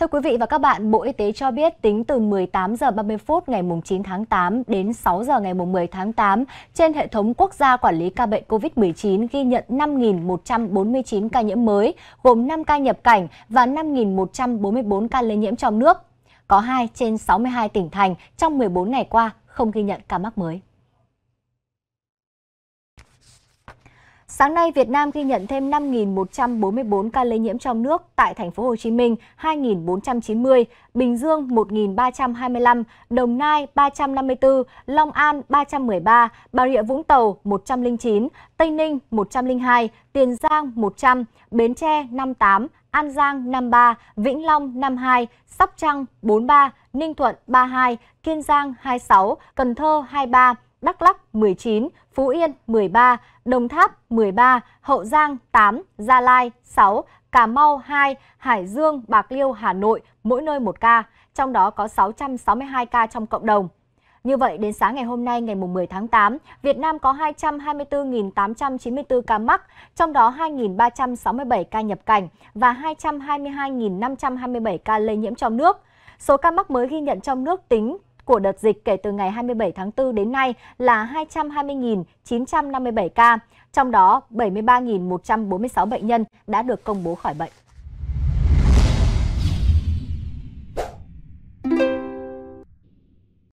Thưa quý vị và các bạn, Bộ Y tế cho biết tính từ 18 giờ 30 phút ngày 9 tháng 8 đến 6 giờ ngày 10 tháng 8, trên hệ thống quốc gia quản lý ca bệnh COVID-19 ghi nhận 5.149 ca nhiễm mới, gồm 5 ca nhập cảnh và 5.144 ca lây nhiễm trong nước. Có 2 trên 62 tỉnh thành trong 14 ngày qua không ghi nhận ca mắc mới. Sáng nay, Việt Nam ghi nhận thêm 5.144 ca lây nhiễm trong nước tại thành phố Hồ Chí Minh 2.490, Bình Dương 1.325, Đồng Nai 354, Long An 313, Bà Rịa Vũng Tàu 109, Tây Ninh 102, Tiền Giang 100, Bến Tre 58, An Giang 53, Vĩnh Long 52, Sóc Trăng 43, Ninh Thuận 32, Kiên Giang 26, Cần Thơ 23, Đắk Lắc 19, Phú Yên 13, Đồng Tháp 13, Hậu Giang 8, Gia Lai 6, Cà Mau 2, Hải Dương, Bạc Liêu, Hà Nội mỗi nơi 1 ca, trong đó có 662 ca trong cộng đồng. Như vậy, đến sáng ngày hôm nay ngày 10 tháng 8, Việt Nam có 224.894 ca mắc, trong đó 2.367 ca nhập cảnh và 222.527 ca lây nhiễm trong nước. Số ca mắc mới ghi nhận trong nước tính của đợt dịch kể từ ngày 27 tháng 4 đến nay là 220.957 ca, trong đó 73.146 bệnh nhân đã được công bố khỏi bệnh.